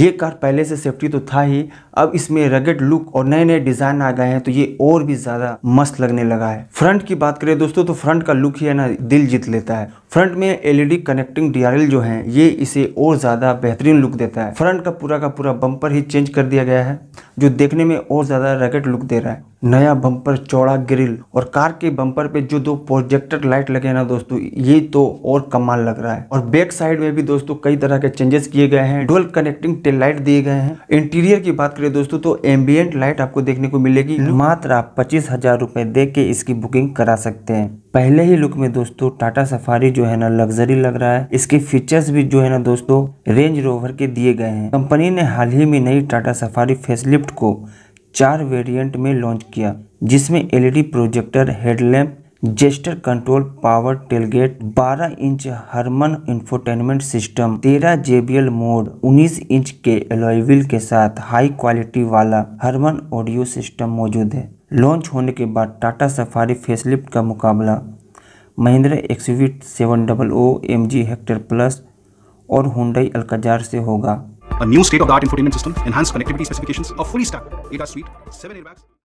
ये कार पहले से सेफ्टी तो था ही अब इसमें रगेड लुक और नए नए डिज़ाइन आ गए हैं तो ये और भी ज़्यादा मस्त लगने लगा है फ्रंट की बात करें दोस्तों तो फ्रंट का लुक ही है ना दिल जीत लेता है फ्रंट में एलईडी कनेक्टिंग डीआरएल जो है ये इसे और ज़्यादा बेहतरीन लुक देता है फ्रंट का पूरा का पूरा बंपर ही चेंज कर दिया गया है जो देखने में और ज़्यादा रगेड लुक दे रहा है नया बम्पर चौड़ा ग्रिल और कार के बम्पर पे जो दो प्रोजेक्टर लाइट लगे ना दोस्तों ये तो और कमाल लग रहा है और बैक साइड में भी दोस्तों कई तरह के चेंजेस किए गए हैं डुअल कनेक्टिंग टेल लाइट दिए गए हैं इंटीरियर की बात करें दोस्तों तो एम्बियंट लाइट आपको देखने को मिलेगी मात्र आप पच्चीस हजार रुपए दे के इसकी बुकिंग करा सकते हैं पहले ही लुक में दोस्तों टाटा सफारी जो है ना लग्जरी लग रहा है इसके फीचर्स भी जो है ना दोस्तों रेंज रोवर के दिए गए हैं कंपनी ने हाल ही में नई टाटा सफारी फेसलिफ्ट को चार वेरिएंट में लॉन्च किया जिसमें LED projector headlamp gesture control power tailgate 12 inch Harman infotainment system 13 JBL mode 19 inch के एलोईविल के साथ हाई क्वालिटी वाला हरमन ऑडियो सिस्टम मौजूद है लॉन्च होने के बाद टाटा सफारी फेसलिफ्ट का मुकाबला Mahindra XUV seven double O M G Hector Plus और हुंडई अलकाजार से होगा a new state-of-the-art infotainment system, enhanced connectivity specifications, a fully stacked data suite, 7 airbags.